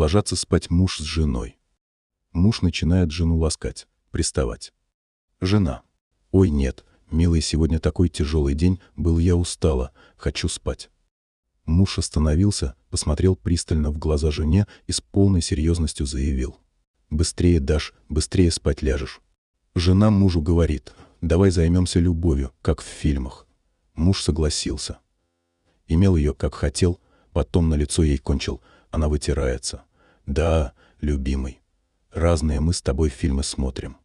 Ложатся спать муж с женой. Муж начинает жену ласкать, приставать. Жена. «Ой, нет, милый, сегодня такой тяжелый день, был я устала, хочу спать». Муж остановился, посмотрел пристально в глаза жене и с полной серьезностью заявил. «Быстрее дашь, быстрее спать ляжешь». Жена мужу говорит, «Давай займемся любовью, как в фильмах». Муж согласился. Имел ее, как хотел, потом на лицо ей кончил, она вытирается. Да, любимый. Разные мы с тобой фильмы смотрим.